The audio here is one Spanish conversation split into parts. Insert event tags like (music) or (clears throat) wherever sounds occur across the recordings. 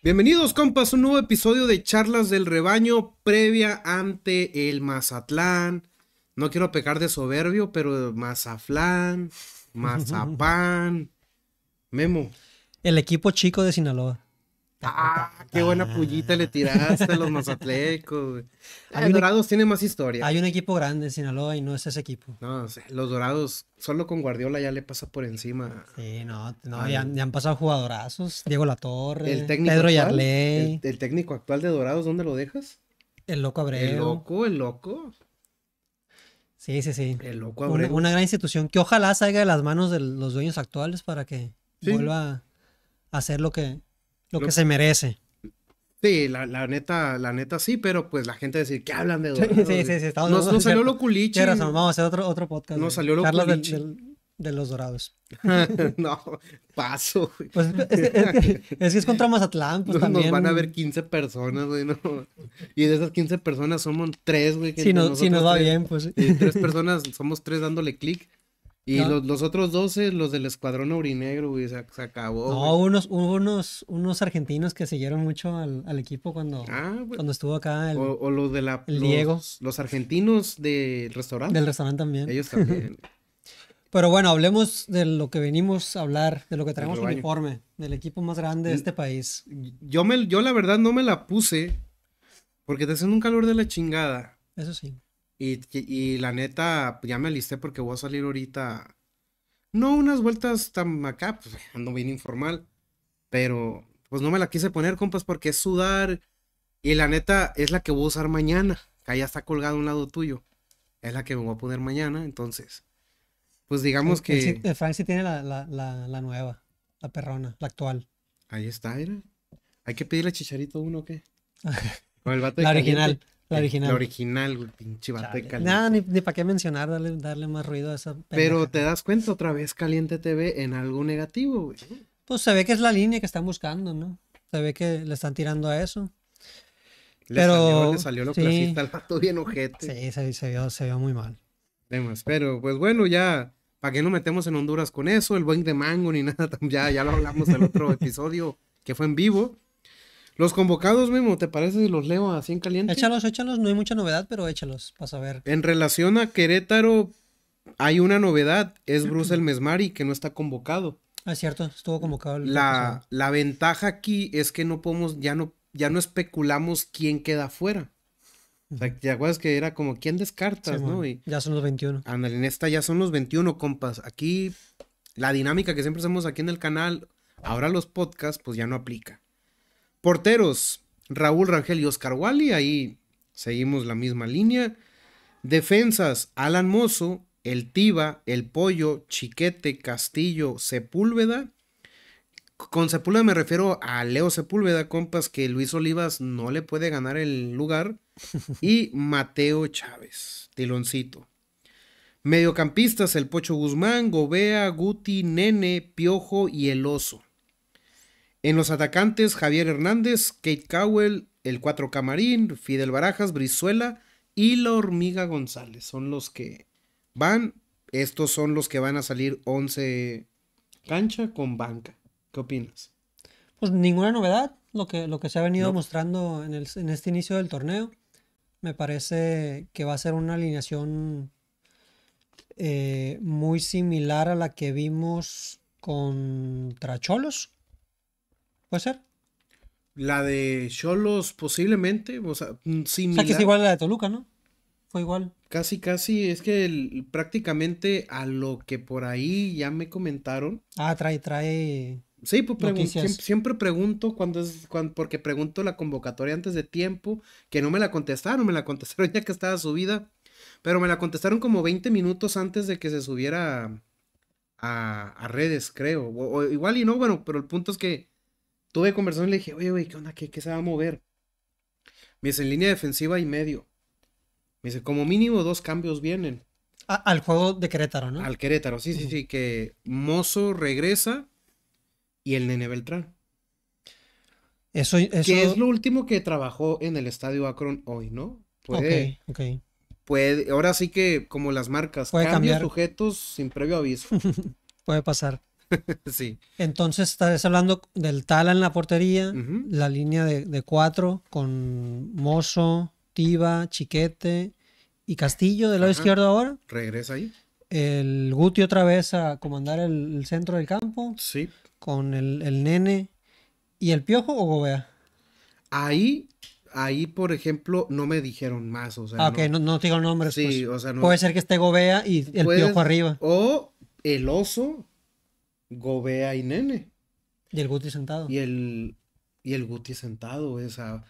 Bienvenidos compas, un nuevo episodio de Charlas del Rebaño previa ante el Mazatlán. No quiero pecar de soberbio, pero Mazaflán, Mazapán, (laughs) Memo. El equipo chico de Sinaloa. Ah, qué buena pullita le tiraste a los mazatlecos, (laughs) Hay Dorados tiene más historia. Hay un equipo grande en Sinaloa y no es ese equipo. No, los Dorados, solo con Guardiola ya le pasa por encima. Sí, no, no ya, han pasado jugadorazos. Diego Latorre, Pedro actual, el, técnico actual de Dorados, ¿dónde lo dejas? El loco Abreu. El loco, el loco. Sí, sí, sí. El loco Abreu. Una, gran institución que ojalá salga de las manos de los dueños actuales para que vuelva a hacer lo que, lo, que se merece. Sí, la, la, neta, la neta sí, pero pues la gente decir que hablan de Dorados? Sí, sí, sí, estamos, nos, salió lo culichi. Razón, vamos a hacer otro, otro podcast. Nos salió lo culichi. del de, los dorados. (laughs) no, paso. Pues, es, es, que es contra Mazatlán, pues nos, también. Nos van a ver 15 personas, güey, ¿no? Y de esas 15 personas somos tres, güey. si, nos va bien, pues. Y tres personas, somos tres dándole clic. Y los, otros 12, los del escuadrón aurinegro, güey, se, acabó. No, hubo unos, unos, unos argentinos que siguieron mucho al, equipo cuando, ah, cuando estuvo acá o, los de la, Los, argentinos del restaurante. Del restaurante también. Ellos también. (laughs) Pero bueno, hablemos de lo que venimos a hablar, de lo que traemos informe. del equipo más grande de este país. Yo, me, yo la verdad no me la puse porque te hacen un calor de la chingada. Eso sí. Y, la neta, ya me alisté porque voy a salir ahorita. No unas vueltas tan acá, pues (laughs) ando bien informal. Pero pues no me la quise poner, compas, porque es sudar. Y la neta es la que voy a usar mañana. Que ya está colgada un lado tuyo. Es la que me voy a poner mañana. Entonces, pues digamos que. El, tiene la, nueva, la perrona, la actual. Ahí está, mira. Hay que pedirle Chicharito uno, ¿o ¿qué? (laughs) el la original. La original. La original, pinche bateca. Nada, ni, para qué mencionar, darle, más ruido a esa. Pero te das cuenta otra vez Caliente TV en algo negativo, güey. Pues se ve que es la línea que están buscando, ¿no? Se ve que le están tirando a eso. pero salió, lo sí. clasista al bien ojete. Sí, se, vio, se vio muy mal. pero pues bueno, ya, ¿para qué nos metemos en Honduras con eso? El buen de mango ni (laughs) nada, ya, ya lo hablamos el otro (laughs) episodio que fue en vivo. Los convocados mismo, ¿te parece si los leo así en caliente? Échalos, échalos, no hay mucha novedad, pero échalos, para saber. En relación a Querétaro, hay una novedad, es (clears throat) Bruce El Mesmari, que no está convocado. Ah, es cierto, estuvo convocado. la, la, ventaja aquí es que no podemos, ya no, ya no especulamos quién queda fuera. O sea, te acuerdas que era como quién descartas, ¿no? ya son los 21. Andale, en esta ya son los 21, compas. Aquí, la dinámica que siempre hacemos aquí en el canal, ahora los podcasts, pues ya no aplica. Porteros, Raúl Rangel y Oscar Wally, ahí seguimos la misma línea. Defensas, Alan Mozo, El Tiba, El Pollo, Chiquete, Castillo, Sepúlveda. Con Sepúlveda me refiero a Leo Sepúlveda, compas, que Luis Olivas no le puede ganar el lugar. (laughs) Y Mateo Chávez, Tiloncito. Mediocampistas, el Pocho Guzmán, Gobea, Guti, Nene, Piojo y El Oso. En los atacantes, Javier Hernández, Kate Cowell, el 4 Camarín, Fidel Barajas, Brizuela y la hormiga González. Son los que van. Estos son los que van a salir 11 cancha con banca. ¿Qué opinas? Pues ninguna novedad, lo que, lo que se ha venido mostrando en, este inicio del torneo. Me parece que va a ser una alineación eh, muy similar a la que vimos con Tracholos ¿Puede ser? La de Cholos, posiblemente. O sea, similar. Mm, o sea, que es igual la de Toluca, ¿no? Fue igual. Casi, casi. Es que prácticamente a lo que por ahí ya me comentaron. Ah, trae, trae. Sí, pues siempre, pregunto cuando es, porque pregunto la convocatoria antes de tiempo, que no me la contestaron, me la contestaron (laughs) ya que estaba subida, pero me la contestaron como 20 minutos antes de que se subiera a, redes, creo, o, igual y no, bueno, pero el punto es que tuve conversación y le dije, oye, güey, ¿qué onda? ¿Qué, ¿Qué se va a mover? Me dice, en línea defensiva y medio. Me dice, como mínimo dos cambios vienen. Ah, al juego de Querétaro, ¿no? Al Querétaro, sí, sí, sí, que Mozo regresa y el Nene Beltrán. Eso, Que es lo último que trabajó en el Estadio Akron hoy, ¿no? Puede, ok, Puede, ahora sí que como las marcas, puede sujetos sin previo aviso. (laughs) puede pasar. (laughs) sí. Entonces estás hablando del Tala en la portería, la línea de, cuatro con Mozo, Tiva, Chiquete y Castillo del lado izquierdo ahora. Regresa ahí. El Guti otra vez a comandar el, centro del campo. Sí. Con el, nene. ¿Y el piojo o Gobea? Ahí ahí, por ejemplo, no me dijeron más. O sea, ah, no, no, te digo nombres. Sí, pues. o sea, no, Puede ser que esté Gobea y el piojo arriba. O el oso, Gobea y Nene. Y el Guti sentado. Y el, y el Guti sentado, esa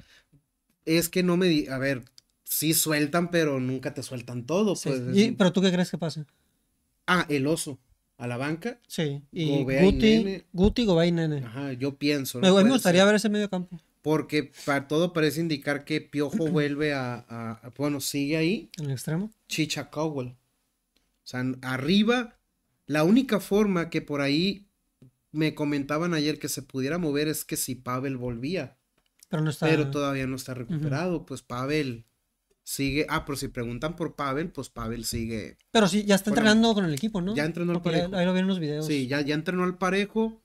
es que no me, a ver, sí sueltan, pero nunca te sueltan todo. Pues, ¿Pero tú qué crees que pasa? Ah, el oso. A la banca. Sí. Guti, Guti, Gobea y Nene. Ajá, yo pienso. Me, gustaría ver ese medio campo. Porque para todo parece indicar que Piojo (clears throat) vuelve a, a, Bueno, sigue ahí. En el extremo. Chicha Cowell. O sea, arriba la única forma que por ahí me comentaban ayer que se pudiera mover es que si Pavel volvía. Pero, no está... pero todavía no está recuperado. Pues Pavel sigue. Ah, pero si preguntan por Pavel, pues Pavel sigue. Pero sí, ya está entrenando con el equipo, ¿no? Ya entrenó al parejo. Ahí lo vieron los videos. Sí, ya, ya entrenó al parejo.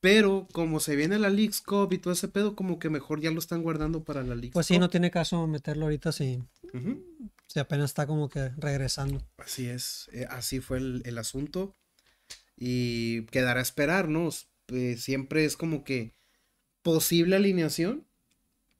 Pero como se viene la Leagues Cup y todo ese pedo, como que mejor ya lo están guardando para la Leagues Pues sí, no tiene caso meterlo ahorita sí. Sí, apenas está como que regresando. Así es, eh, así fue el, asunto. Y quedará a esperarnos. Eh, siempre es como que posible alineación,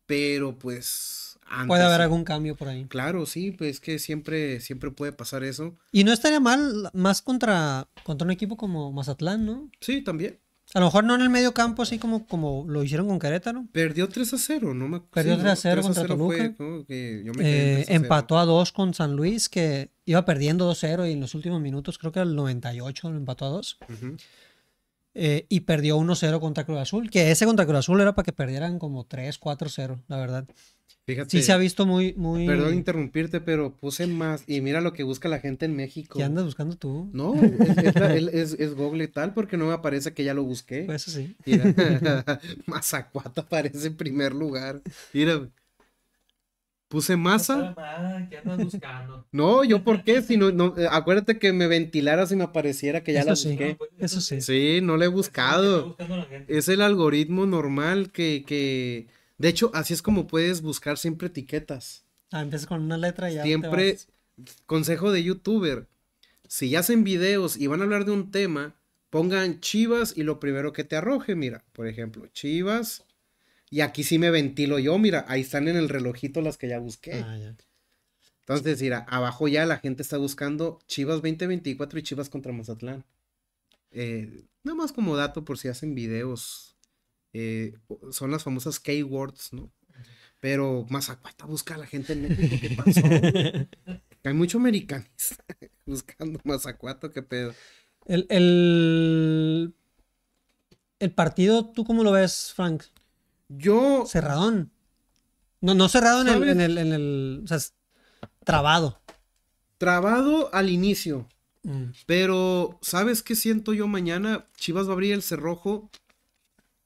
pero pues... puede haber algún cambio por ahí. Claro, sí, pues es que siempre, siempre puede pasar eso. Y no estaría mal más contra, contra un equipo como Mazatlán, ¿no? Sí, también. A lo mejor no en el medio campo, así como, como lo hicieron con Querétaro. Perdió 3 a 0, no me acuerdo. Perdió 3 a 0 contra Toluca. Eh, empató a 2 con San Luis, que iba perdiendo 2 a 0 y en los últimos minutos, creo que al 98 lo empató a 2. eh, y perdió 1 a 0 contra Cruz Azul, que ese contra Cruz Azul era para que perdieran como 3, 4 0, la verdad. Fíjate, sí se ha visto muy, muy. Perdón interrumpirte, pero puse más. Y mira lo que busca la gente en México. ¿Qué andas buscando tú? No, es, es, Google y tal, porque no me aparece que ya lo busqué. Pues eso sí. Mira, (laughs) Mazacuata aparece en primer lugar. Mira. Puse masa. ¿Qué andas buscando? (laughs) No, yo por qué, si no, eh, acuérdate que me ventilara si me apareciera que ya lo busqué. Pues, eso sí. Sí, no lo he buscado. Es el algoritmo normal que, que de hecho, así es como puedes buscar siempre etiquetas. Ah, empieza con una letra y ya. Siempre, consejo de youtuber, si ya hacen videos y van a hablar de un tema, pongan Chivas y lo primero que te arroje, mira, por ejemplo, Chivas. Y aquí sí me ventilo yo, mira, ahí están en el relojito las que ya busqué. Ah, ya. Entonces, mira, abajo ya la gente está buscando Chivas 2024 y Chivas contra Mazatlán. Eh, nada más como dato por si hacen videos eh, son las famosas keywords, ¿no? Pero Mazacuata busca a la gente en México, ¿qué pasó? (laughs) Hay mucho americanista (laughs) buscando Mazacuato, qué pedo. El, el, partido, ¿tú cómo lo ves, Frank? Yo. Cerradón. No, no cerrado en el, O sea, trabado. Trabado al inicio. Mm. Pero, ¿sabes qué siento yo mañana? Chivas va a abrir el cerrojo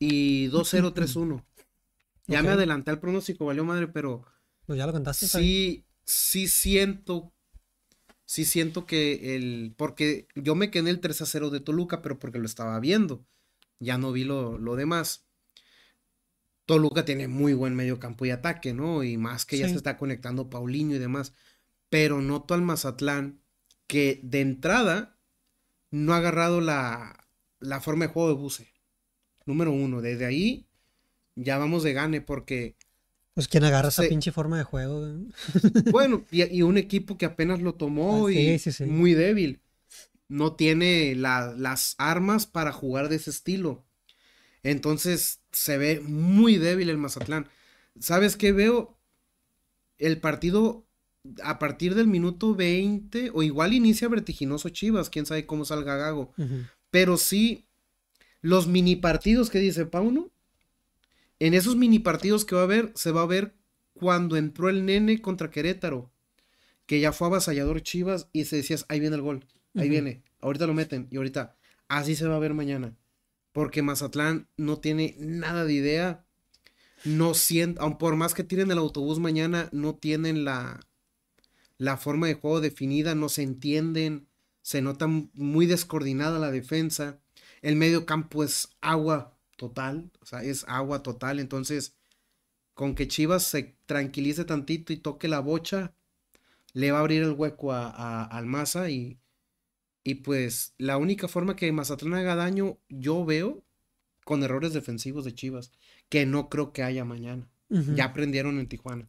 y 2-0-3-1. (laughs) ya me adelanté al pronóstico, valió madre, pero. Pues ya lo contaste. Sí, sí siento. Sí siento que el. Porque yo me quedé el 3 a 0 de Toluca, pero porque lo estaba viendo. Ya no vi lo, demás. Toluca tiene muy buen medio campo y ataque, ¿no? Y más que ya se está conectando Paulinho y demás. Pero noto al Mazatlán que de entrada no ha agarrado la, la forma de juego de Buse número uno. Desde ahí ya vamos de gane porque... Pues quien agarra esa pinche forma de juego. (laughs) bueno, y, un equipo que apenas lo tomó ah, y muy débil. No tiene las armas para jugar de ese estilo. Entonces se ve muy débil el Mazatlán. ¿Sabes qué veo? El partido a partir del minuto 20 o igual inicia vertiginoso Chivas, quién sabe cómo salga Gago. Pero sí los mini partidos que dice Pauno, en esos mini partidos que va a haber, se va a ver cuando entró el nene contra Querétaro, que ya fue avasallador Chivas y se decías, ahí viene el gol, ahí viene, ahorita lo meten y ahorita, así se va a ver mañana, porque Mazatlán no tiene nada de idea, no sienten aun por más que tiren el autobús mañana, no tienen la, la forma de juego definida, no se entienden, se nota muy descoordinada la defensa el medio campo es agua total, o sea, es agua total. Entonces, con que Chivas se tranquilice tantito y toque la bocha, le va a abrir el hueco a, al Maza y, y pues la única forma que Mazatlán haga daño, yo veo, con errores defensivos de Chivas, que no creo que haya mañana. Ya aprendieron en Tijuana.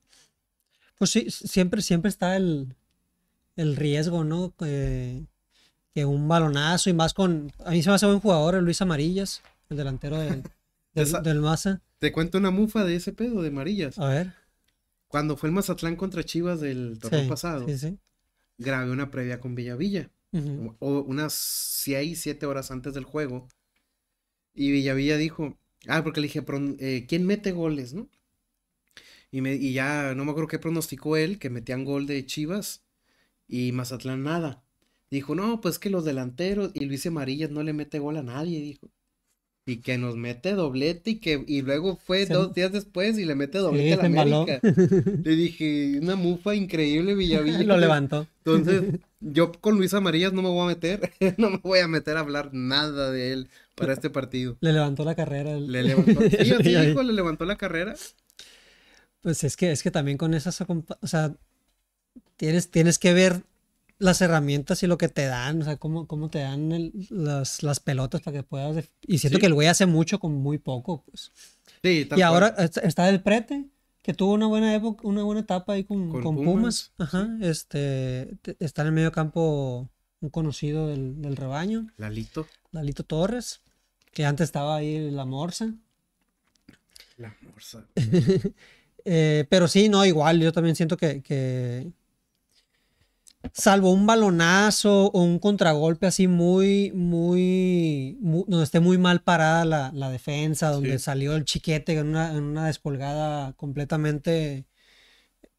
Pues sí, siempre, siempre está el, riesgo, ¿no? que un balonazo y más con. A mí se me hace buen jugador, Luis Amarillas, el delantero (laughs) del, Maza. Te cuento una mufa de ese pedo de Amarillas. A ver. Cuando fue el Mazatlán contra Chivas del torneo pasado, grabé una previa con Villavilla. unas 6, 7 horas antes del juego. Y Villavilla dijo, ah, porque le dije, eh, ¿quién mete goles, no? Y, me, y ya no me acuerdo qué pronosticó él, que metían gol de Chivas y Mazatlán nada. Dijo, no, pues que los delanteros y Luis Amarillas no le mete gol a nadie, dijo. Y que nos mete doblete y que y luego fue dos días después y le mete doblete a la América. Le dije, una mufa increíble Villavilla. (laughs) Lo levantó. Entonces, (laughs) yo con Luis Amarillas no me voy a meter, (laughs) no me voy a meter a hablar nada de él para este partido. Le levantó la carrera. Le levantó, sí, le levantó la carrera. Pues es que, es que también con esas, o sea, tienes, tienes que ver las herramientas y lo que te dan, o sea, cómo, te dan las, pelotas para que puedas... Y siento que el güey hace mucho con muy poco, pues. Sí, Y ahora está el prete, que tuvo una buena época, una buena etapa ahí con, Pumas. Ajá, este, está en el medio campo un conocido del, rebaño. Lalito. Lalito Torres, que antes estaba ahí en la Morsa. La Morsa. (laughs) Eh, pero sí, no, igual, yo también siento que, que salvo un balonazo o un contragolpe así muy, muy, donde esté muy mal parada la, la defensa, donde salió el chiquete en una, en una despolgada completamente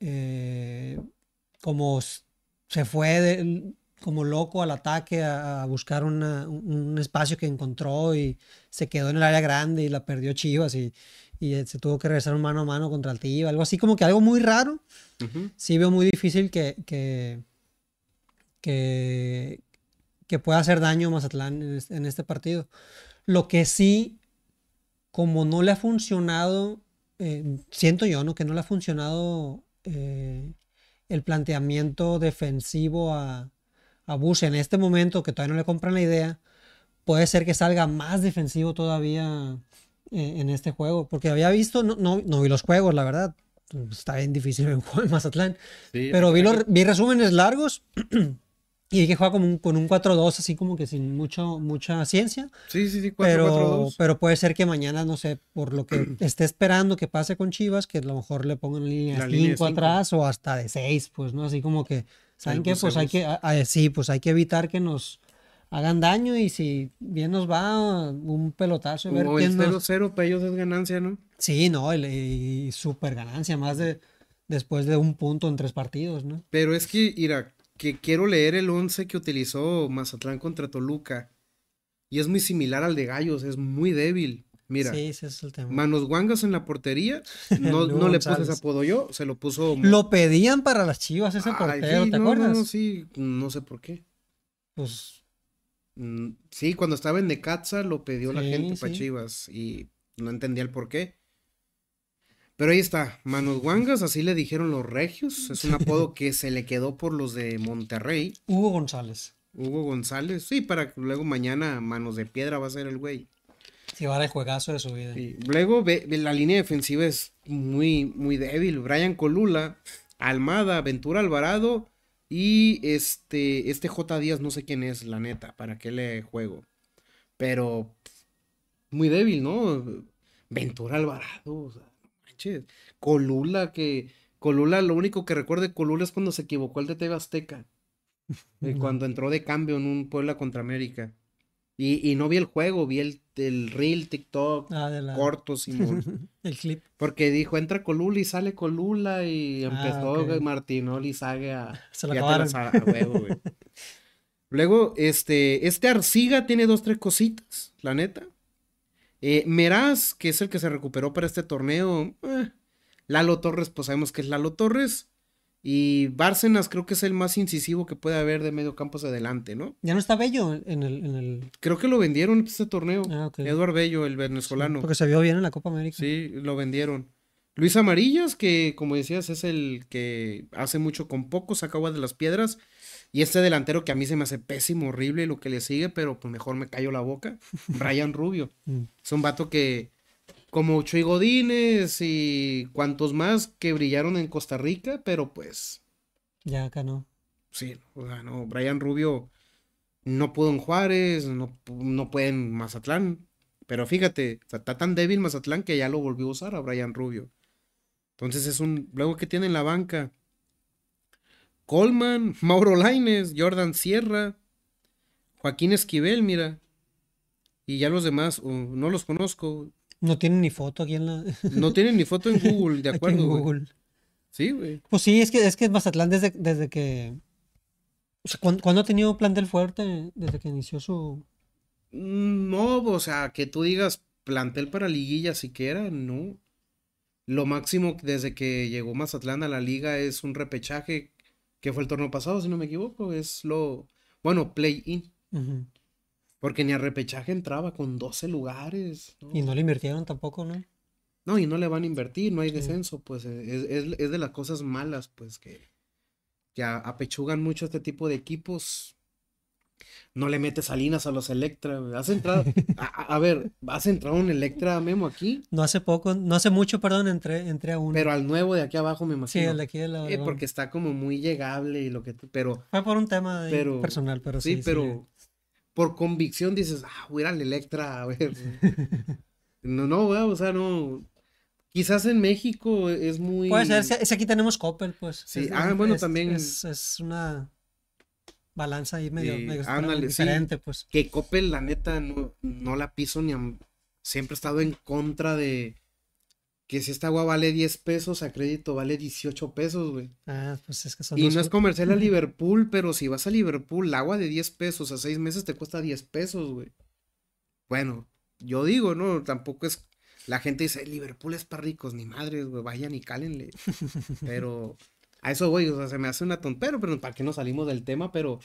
eh, como se fue como loco al ataque a, buscar un espacio que encontró y se quedó en el área grande y la perdió Chivas y, y eh, se tuvo que regresar mano a mano contra el Tiva, algo así como que algo muy raro. Sí veo muy difícil que, que que, que pueda hacer daño a Mazatlán en este, partido. Lo que sí, como no le ha funcionado, eh, siento yo, ¿no? Que no le ha funcionado eh, el planteamiento defensivo a, a Bush en este momento, que todavía no le compran la idea, puede ser que salga más defensivo todavía eh, en este juego. Porque había visto, no, no, vi los juegos, la verdad, está bien difícil en Mazatlán. pero vi, vi resúmenes largos (clears throat) Y que juega como un, con un 4-2, así como que sin mucho, mucha ciencia. Sí, sí, sí, 4 2 Pero, pero, puede ser que mañana, no sé, por lo que (clears throat) esté esperando que pase con Chivas, que a lo mejor le pongan línea 5 atrás o hasta de 6, pues, ¿no? Así como que, ¿saben qué? Pues, pues hay que, sí, pues hay que evitar que nos hagan daño y si bien nos va un pelotazo. Ver o el 0-0 para ellos es ganancia, ¿no? Sí, no, y, súper ganancia, más de después de un punto en tres partidos, ¿no? Pero es que, Irak que quiero leer el 11 que utilizó Mazatlán contra Toluca. Y es muy similar al de Gallos, es muy débil. Mira, Manos Guangas en la portería, (laughs) no, no le puse ese apodo yo, se lo puso. Lo pedían para las chivas ese portero, ¿te no, acuerdas? sí, no sé por qué. Pues. Mm, sí, cuando estaba en Necaxa lo pidió la gente para chivas y no entendía el por qué. Pero ahí está, Manos Guangas, así le dijeron los regios. Es un apodo (laughs) que se le quedó por los de Monterrey. Hugo González. Hugo González, sí, para que luego mañana Manos de Piedra va a ser el güey. Sí, va a el juegazo de su vida. y Luego ve, la línea defensiva es muy, muy débil. Brian Colula, Almada, Ventura Alvarado y este, este J. Díaz, no sé quién es, la neta, para qué le juego. Pero muy débil, ¿no? Ventura Alvarado, o sea. Colula, que Colula, lo único que recuerdo de Colula es cuando se equivocó el de TV Azteca. Eh, (laughs) cuando entró de cambio en un Puebla contra América. Y, no vi el juego, vi el, el reel, TikTok, cortos ah, y corto, (laughs) el clip. Porque dijo, entra Colula y sale Colula y ah, empezó Martinoli a... (laughs) Se a, Luego, este, este Arciga tiene dos, tres cositas, la neta. Eh, Meraz, que es el que se recuperó para este torneo. Eh, Lalo Torres, pues sabemos que es Lalo Torres. Y Bárcenas creo que es el más incisivo que puede haber de medio campo hacia adelante, ¿no? Ya no está Bello en el... Creo que lo vendieron este torneo. Ah, Bello, el venezolano. porque se vio bien en la Copa América. Sí, lo vendieron. Luis Amarillas, que como decías, es el que hace mucho con poco, saca agua de las piedras. Y este delantero que a mí se me hace pésimo, horrible lo que le sigue, pero pues mejor me callo la boca. Brian (laughs) Rubio. Mm. Es un vato que, como Chuy Godínez y cuantos más que brillaron en Costa Rica, pero pues. Ya acá no. Sí, o no. Brian Rubio no pudo en Juárez, no, no puede en Mazatlán. Pero fíjate, está tan débil Mazatlán que ya lo volvió a usar a Brian Rubio. Entonces es un. Luego que tiene en la banca Colman, (laughs) Mauro Laines, Jordan Sierra, Joaquín Esquivel, mira. Y ya los demás, no los conozco. No tienen ni foto aquí en la. (laughs) no tienen ni foto en Google, de (laughs) acuerdo. Google. Sí, güey. Pues sí, es que, es que Mazatlán desde, desde que. O sea, ¿cuándo, ha tenido plantel fuerte? Desde que inició su. Mm, no, o sea, que tú digas plantel para liguilla siquiera, no. Lo máximo desde que llegó Mazatlán a la liga es un repechaje que fue el torneo pasado, si no me equivoco, es lo, bueno, play-in. Porque ni arrepechaje entraba con 12 lugares. Y no le invirtieron tampoco, ¿no? No, y no le van a invertir, no hay descenso, pues eh, es, es, es, de las cosas malas, pues que, que apechugan mucho este tipo de equipos no le metes salinas a los Electra. ¿Has entrado? (laughs) A, ver, ¿has entrado un Electra Memo aquí? No hace poco, no hace mucho, perdón, entré, entré a uno. Pero al nuevo de aquí abajo, me imagino. Sí, el de aquí de la. Eh, porque está como muy llegable y lo que. Pero. Fue por un tema personal, pero sí. Sí, pero por convicción dices, ah, voy a ir al Electra, a ver. (laughs) no, no, o sea, no. Quizás en México es muy. Puede ser, es, aquí tenemos Coppel, pues. Sí, ah, bueno, también. es una balanza ahí medio, pues. Que Coppel, la neta, no, la piso ni siempre he estado en contra de que si esta agua vale 10 pesos, a crédito vale 18 pesos, güey. Ah, pues es que son. Y no es comercial a (laughs) Liverpool, pero si vas a Liverpool, el agua de 10 pesos a 6 meses te cuesta 10 pesos, güey. Bueno, yo digo, ¿no? Tampoco es. La gente dice, Liverpool es para ricos, ni madres, güey, vayan y cálenle. (laughs) Pero a eso güey, o sea, se me hace una tontera, pero ¿para qué no salimos del tema? Pero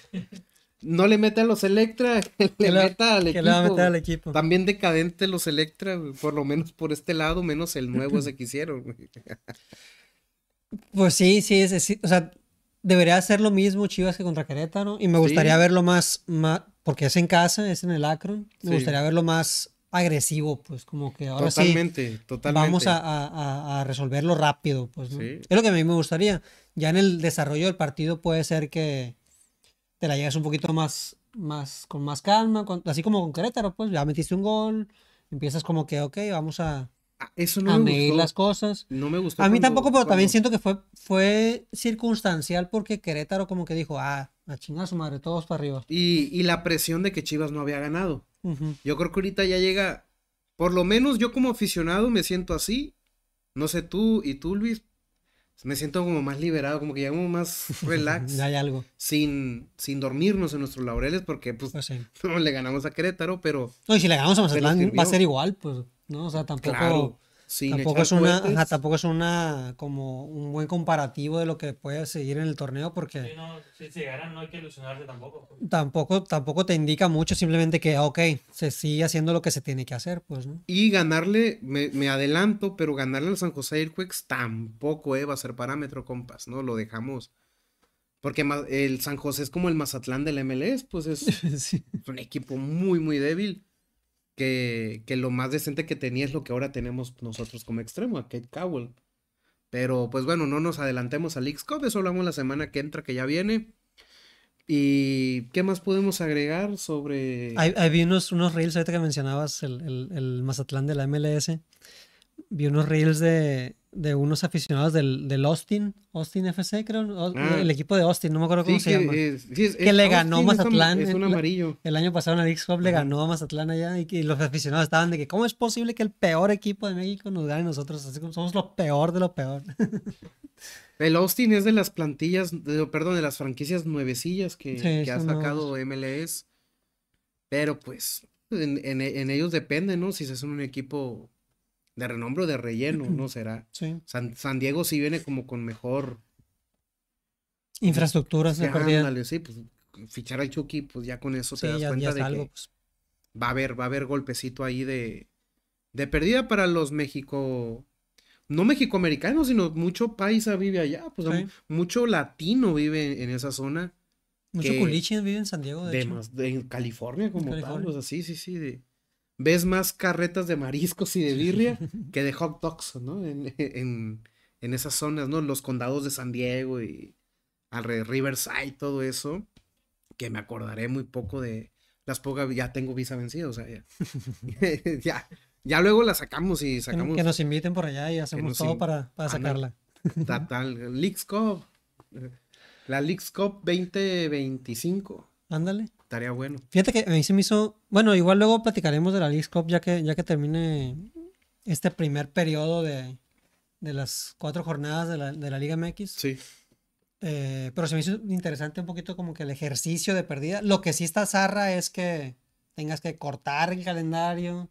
no le mete a los Electra, (laughs) le meta al que equipo. Le va a meter al equipo. También decadente los Electra, por lo menos por este lado, menos el nuevo ese que hicieron. pues sí, sí, es, o sea, debería hacer lo mismo Chivas que contra Querétaro, y me gustaría verlo más, más, porque es en casa, es en el Akron, me gustaría verlo más agresivo, pues como que ahora totalmente, sí totalmente. vamos a, a, resolverlo rápido, pues ¿no? es lo que a mí me gustaría ya en el desarrollo del partido puede ser que te la llegas un poquito más, más con más calma, así como con Querétaro, pues ya metiste un gol, empiezas como que, ok, vamos a, ah, a medir las cosas. No me gustó. A mí tampoco, pero también siento que fue, fue circunstancial porque Querétaro como que dijo, ah, a chingar su madre, todos para arriba. Y, y, la presión de que Chivas no había ganado. Yo creo que ahorita ya llega, por lo menos yo como aficionado me siento así. No sé tú y tú, Luis, me siento como más liberado, como que ya como más (laughs) relax. Hay algo. Sin, sin dormirnos en nuestros laureles, porque pues, pues (laughs) le ganamos a Querétaro, pero. No, y si le ganamos a Mazatlán va a ser igual, pues. No, o sea, tampoco tampoco es una, tampoco es una como un buen comparativo de lo que puede seguir en el torneo porque si llegaran no hay que ilusionarse pues. tampoco. Tampoco te indica mucho, simplemente que ah, ok, se sigue haciendo lo que se tiene que hacer, pues, Y ganarle me, adelanto, pero ganarle al San José Earthquakes tampoco eh, va a ser parámetro, compas, ¿no? Lo dejamos porque el San José es como el Mazatlán del MLS, pues es (laughs) un equipo muy, muy débil que, lo más decente que tenía es lo que ahora tenemos nosotros como extremo, a Kate Cowell. Pero pues bueno, no nos adelantemos al x eso hablamos la semana que entra, que ya viene. ¿Y qué más podemos agregar sobre...? Hay, unos, reels, ahorita que mencionabas el, el Mazatlán de la MLS, vi unos reels de, de unos aficionados del, Austin, Austin FC, creo, ah. el equipo de Austin, no me acuerdo cómo se llama. que le ganó a Mazatlán. Es un amarillo. El, año pasado en la X Club le ganó a Mazatlán allá y, los aficionados estaban de que, ¿cómo es posible que el peor equipo de México nos gane nosotros? Así como somos lo peor de lo peor. (laughs) el Austin es de las plantillas, de, perdón, de las franquicias nuevecillas que, ha sacado MLS. Pero pues, en, ellos depende, ¿no? Si se hace un equipo de renombre o de relleno, ¿no será? Sí. San, Diego sí viene como con mejor... Infraestructuras de sí, pues fichar al Chucky, pues ya con eso te das cuenta de que pues. va a haber, va a haber golpecito ahí de, de pérdida para los México, no mexicoamericanos, sino mucho paisa vive allá, pues mucho latino vive en esa zona. Mucho culichín vive en San Diego, de, Más, de California como tal, o así, sí, sí, sí, ves más carretas de mariscos y de birria (laughs) que de hot dogs, ¿no? En, esas zonas, ¿no? Los condados de San Diego y alrededor Riverside, todo eso, que me acordaré muy poco de las pocas, ya tengo visa vencida, o sea, ya, (laughs) (laughs) ya, luego la sacamos y sacamos. Que nos inviten por allá y hacemos todo para, para sacarla. Total, Leaks Cup, la Leaks Cup 2025. Ándale. Estaría bueno. Fíjate que a mí se me hizo. Bueno, igual luego platicaremos de la League Cup ya que, ya que termine este primer periodo de, de las cuatro jornadas de la, de la Liga MX. Sí. Eh, pero se me hizo interesante un poquito como que el ejercicio de pérdida. Lo que sí está zarra es que tengas que cortar el calendario,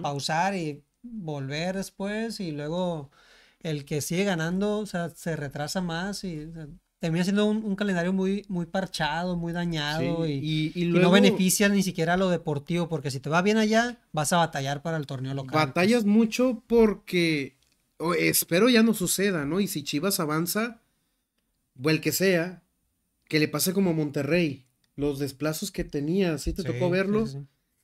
pausar y volver después y luego el que sigue ganando, o sea, se retrasa más y termina siendo un, calendario muy, muy parchado, muy dañado y, no beneficia ni siquiera a lo deportivo, porque si te va bien allá, vas a batallar para el torneo local. Pues. Batallas mucho porque espero ya no suceda, ¿no? Y si Chivas avanza, o el que sea, que le pase como a Monterrey, los desplazos que tenía, ¿sí te tocó verlos?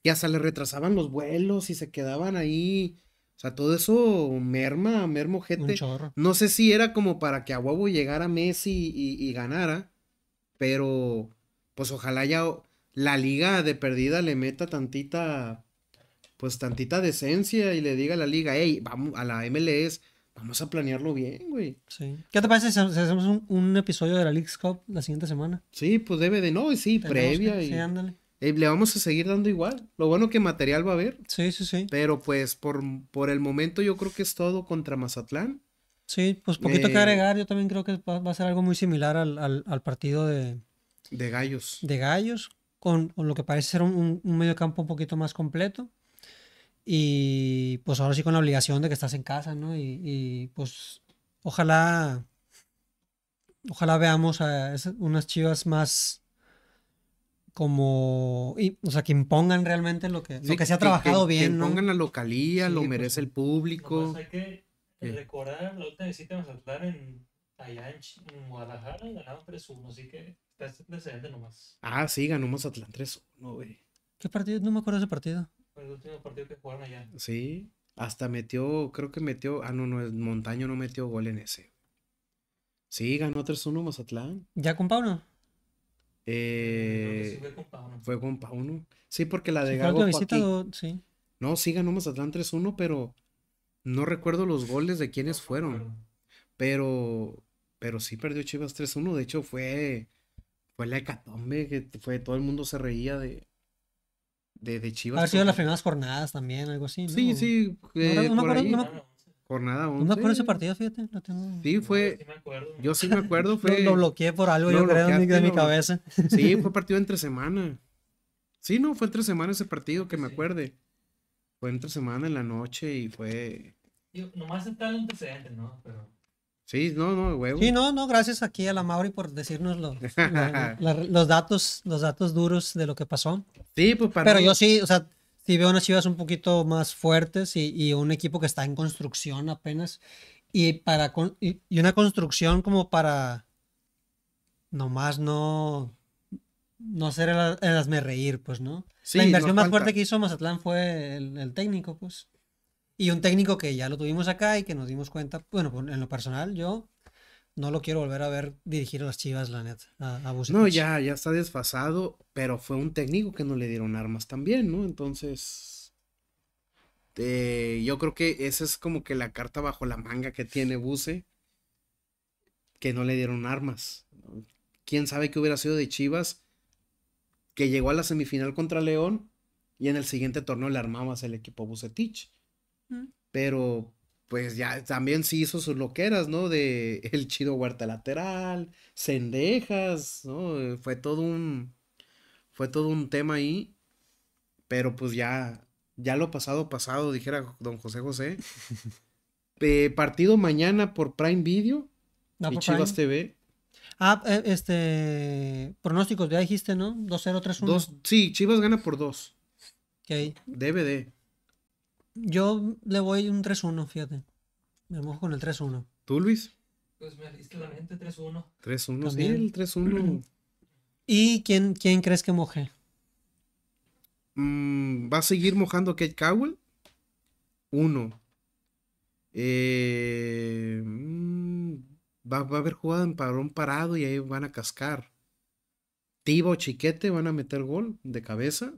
y hasta le retrasaban los vuelos y se quedaban ahí o sea, todo eso merma, mermo gente. No sé si era como para que a huevo llegara Messi y, ganara, pero pues ojalá ya la liga de perdida le meta tantita, pues tantita decencia y le diga a la liga, hey, vamos a la MLS, vamos a planearlo bien, güey. Sí. ¿Qué te parece si hacemos un, episodio de la League Cup la siguiente semana? Sí, pues debe de, no, sí, previa. Sí, ándale. Eh, le vamos a seguir dando igual. Lo bueno que material va a haber. Sí, sí, sí. Pero pues por, el momento yo creo que es todo contra Mazatlán. Sí, pues poquito que eh, agregar. Yo también creo que va, a ser algo muy similar al, partido de... De Gallos. De Gallos, con, lo que parece ser un, un, medio campo un poquito más completo. Y pues ahora sí con la obligación de que estás en casa, ¿no? Y, y pues ojalá, ojalá veamos a unas chivas más como, o sea, que impongan realmente lo que, lo que se ha trabajado bien. Que impongan la localía, lo pues, merece el público. hay que recordar la última visita de Mazatlán en, allá en, Guadalajara y ganaron 3-1, así que está descendente nomás. Ah, sí, ganó Mazatlán 3-1, güey. ¿Qué partido? No me acuerdo de ese partido. el último partido que jugaron allá. Sí, hasta metió, creo que metió, ah, no, no, Montaño no metió gol en ese. Sí, ganó 3-1 Mazatlán. ¿Ya con Pablo? Eh, fue con Pauno. Fue con Sí, porque la de Gago No, sí ganó Mazatlán 3-1, pero no recuerdo los goles de quiénes fueron. Pero, sí perdió Chivas 3-1. De hecho, fue, fue la hecatombe que fue, todo el mundo se reía de, de, de Chivas. Ha sido las primeras jornadas también, algo así. Sí, sí. no, no, eh, nada 11. Pues no me acuerdo ese partido, fíjate. No tengo... Sí, fue. Yo sí me acuerdo. (laughs) Fue... lo, bloqueé por algo, yo creo, de mi cabeza. sí, (laughs) fue partido entre semana. Sí, no, fue entre semana ese partido, que me acuerde. Fue entre semana en la noche y fue. Yo, nomás está el antecedente, ¿no? Pero... Sí, no, no, huevo. Sí, no, no, gracias aquí a la Mauri por decirnos los, (laughs) los datos, los datos duros de lo que pasó. Sí, pues para. Pero yo sí, o sea sí veo unas chivas un poquito más fuertes y, un equipo que está en construcción apenas. Y, para, y, una construcción como para nomás no no hacer el, el reír, pues, ¿no? la inversión más fuerte que hizo Mazatlán fue el, el, técnico, pues. Y un técnico que ya lo tuvimos acá y que nos dimos cuenta, bueno, pues, en lo personal, yo no lo quiero volver a ver dirigir a las Chivas, la neta. A, a no, ya, ya está desfasado, pero fue un técnico que no le dieron armas también, ¿no? Entonces, eh, yo creo que esa es como que la carta bajo la manga que tiene Buse, que no le dieron armas. ¿Quién sabe qué hubiera sido de Chivas? Que llegó a la semifinal contra León y en el siguiente torneo le armabas el equipo Bucetich. Mm. Pero pues ya también sí hizo sus loqueras, ¿no? De el chido huerta lateral, cendejas, ¿no? Fue todo un, fue todo un tema ahí, pero pues ya, ya lo pasado pasado, dijera don José José. (laughs) Eh, partido mañana por Prime Video ah, y Chivas TV. Ah, eh, este, pronósticos, ya dijiste, ¿no? 2-0-3-1. Sí, Chivas gana por 2. Ok. DVD. Yo le voy un 3-1, fíjate. Me mojo con el 3-1. ¿Tú, Luis? Pues me aliste la mente 3-1. 3-1, sí, el 3-1. (clears throat) ¿Y quién, crees que moje? Mm, ¿Va a seguir mojando Kate Cowell? Uno. Eh, mm, va, a haber jugado en parón parado y ahí van a cascar. Tiba o Chiquete van a meter gol de cabeza.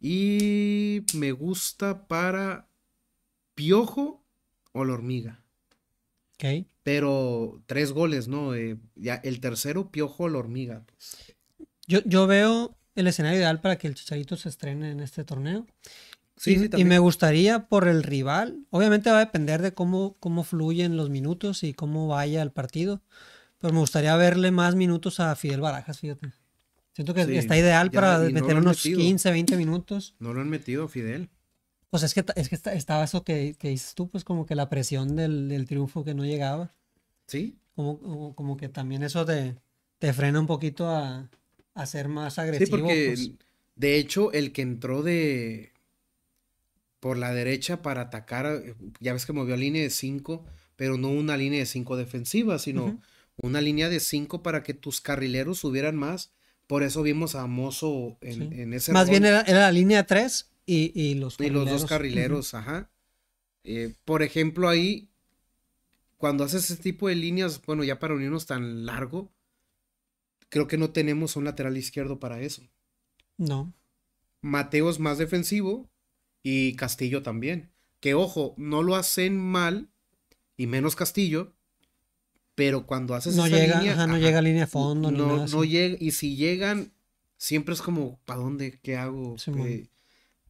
Y me gusta para Piojo o la hormiga. Pero tres goles, ¿no? Eh, ya el tercero, Piojo o la hormiga. Pues. Yo, yo veo el escenario ideal para que el Chicharito se estrene en este torneo. Sí, y, y, me gustaría por el rival. Obviamente va a depender de cómo, cómo fluyen los minutos y cómo vaya el partido. Pero me gustaría verle más minutos a Fidel Barajas, fíjate. Siento que está ideal para meter unos 15, 20 minutos. No lo han metido, Fidel. Pues es que, es que estaba eso que, que, dices tú, pues como que la presión del, triunfo que no llegaba. Sí. Como, como, que también eso te, te frena un poquito a, a ser más agresivo. Sí, porque pues. de hecho el que entró de por la derecha para atacar, ya ves que movió línea de 5, pero no una línea de 5 defensiva, sino una línea de 5 para que tus carrileros subieran más por eso vimos a Mozo en, ese. Más bien era, la línea 3 y, y los Y los dos carrileros, ajá. Eh, por ejemplo, ahí, cuando haces ese tipo de líneas, bueno, ya para unirnos tan largo, creo que no tenemos un lateral izquierdo para eso. No. Mateo es más defensivo y Castillo también. Que ojo, no lo hacen mal, y menos Castillo, pero cuando haces no esa llega, línea, no llega a línea de fondo, no, no llega. Y si llegan, siempre es como, ¿para dónde? ¿Qué hago?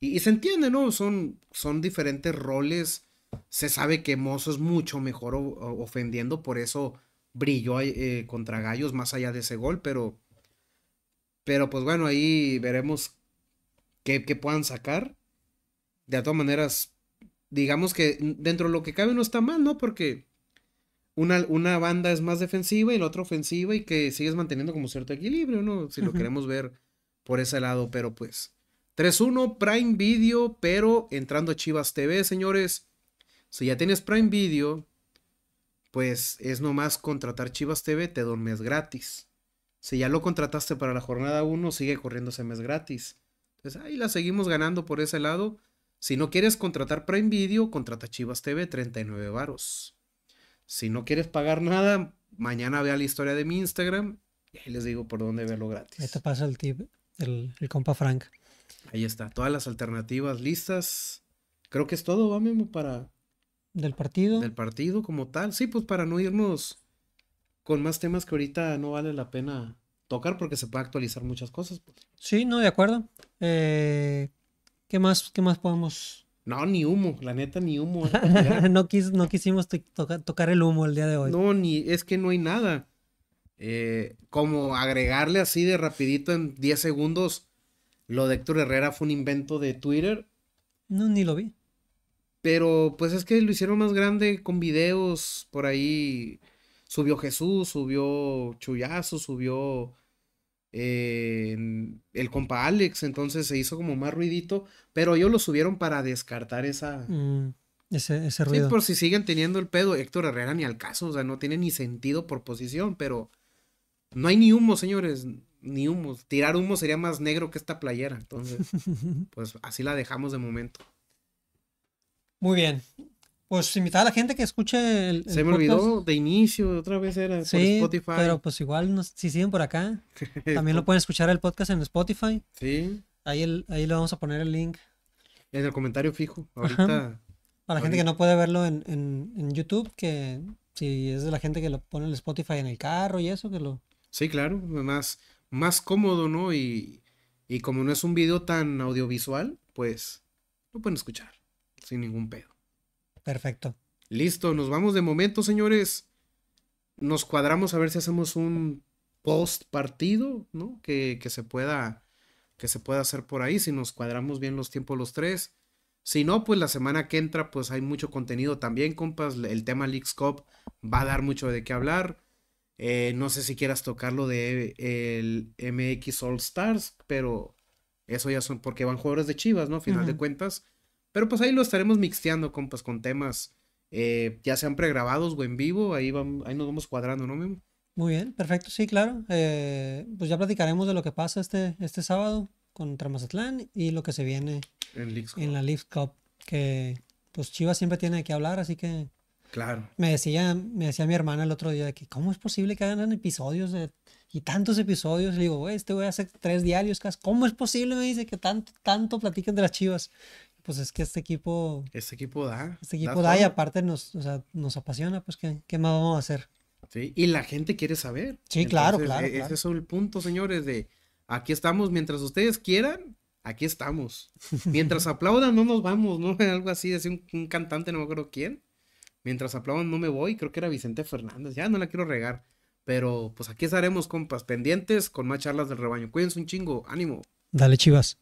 y, se entiende, ¿no? Son, son diferentes roles. Se sabe que Mozo es mucho mejor ofendiendo, por eso brilló eh, contra Gallos más allá de ese gol, pero. Pero pues bueno, ahí veremos qué, qué puedan sacar. De todas maneras, digamos que dentro de lo que cabe no está mal, ¿no? Porque una, banda es más defensiva y la otra ofensiva y que sigues manteniendo como cierto equilibrio, ¿no? Si lo queremos ver por ese lado, pero pues. 3-1 Prime Video, pero entrando a Chivas TV, señores. Si ya tienes Prime Video, pues es nomás contratar Chivas TV, te doy un mes gratis. Si ya lo contrataste para la jornada 1, sigue corriendo ese mes gratis. Entonces ahí la seguimos ganando por ese lado. Si no quieres contratar Prime Video, contrata Chivas TV, 39 varos. Si no quieres pagar nada, mañana vea la historia de mi Instagram y ahí les digo por dónde verlo gratis. Ahí te pasa el tip, el, compa Frank. Ahí está, todas las alternativas listas. Creo que es todo, va mismo para... Del partido. Del partido como tal. Sí, pues para no irnos con más temas que ahorita no vale la pena tocar porque se puede actualizar muchas cosas. Pues. Sí, no, de acuerdo. Eh, ¿qué, más, ¿Qué más podemos no, ni humo, la neta, ni humo. (laughs) no, quisimos tocar el humo el día de hoy. No, ni, es que no hay nada. Eh, como agregarle así de rapidito en 10 segundos, lo de Héctor Herrera fue un invento de Twitter. No, ni lo vi. Pero pues es que lo hicieron más grande con videos por ahí. Subió Jesús, subió Chuyazo, subió el compa Alex, entonces se hizo como más ruidito, pero ellos lo subieron para descartar esa... Mm, ese, ruido. por si siguen teniendo el pedo, Héctor Herrera ni al caso, o sea, no tiene ni sentido por posición, pero no hay ni humo, señores, ni humo. Tirar humo sería más negro que esta playera, entonces, (laughs) pues así la dejamos de momento. Muy bien, pues invitar a la gente que escuche el, podcast. Se me olvidó de inicio, otra vez era sí, Spotify. Pero pues igual, si siguen por acá, (laughs) también lo pueden escuchar el podcast en Spotify. Sí. Ahí, ahí le vamos a poner el link. En el comentario fijo, ahorita. Para la gente que no puede verlo en, YouTube, que si es de la gente que lo pone el Spotify en el carro y eso, que lo. Sí, claro, más, más cómodo, ¿no? Y, y como no es un video tan audiovisual, pues lo pueden escuchar sin ningún pedo. Perfecto. Listo, nos vamos de momento, señores. Nos cuadramos a ver si hacemos un post partido, ¿no? Que, se pueda que se pueda hacer por ahí, si nos cuadramos bien los tiempos los tres. Si no, pues la semana que entra, pues hay mucho contenido también, compas. El tema Leaks Cup va a dar mucho de qué hablar. Eh, no sé si quieras tocar lo de el MX All Stars, pero eso ya son porque van jugadores de Chivas, ¿no? Final de cuentas. Pero pues ahí lo estaremos mixteando, compas, con temas eh, ya sean pregrabados o en vivo. Ahí, vamos, ahí nos vamos cuadrando, ¿no, Muy bien, perfecto, sí, claro. Eh, pues ya platicaremos de lo que pasa este, este sábado con Mazatlán y lo que se viene en, la Leafs Cup, que pues Chivas siempre tiene que hablar, así que... Claro. Me decía, me decía mi hermana el otro día de que, ¿cómo es posible que hagan episodios y tantos episodios? Le digo, güey, este güey hace tres diarios, ¿cómo es posible? Me dice que tanto, tanto platican de las Chivas pues es que este equipo... Este equipo da. Este equipo da, y aparte nos, nos apasiona, pues ¿qué, ¿qué, más vamos a hacer? Sí, y la gente quiere saber. Sí, claro, claro. E, ese es el punto, señores, de aquí estamos mientras ustedes quieran, aquí estamos. (laughs) Mientras aplaudan, no nos vamos, ¿no? (laughs) Algo así, decía un, cantante, no me acuerdo quién. Mientras aplaudan, no me voy. Creo que era Vicente Fernández. Ya no la quiero regar. Pero pues aquí estaremos, compas, pendientes con más charlas del rebaño. Cuídense un chingo. Ánimo. Dale, chivas.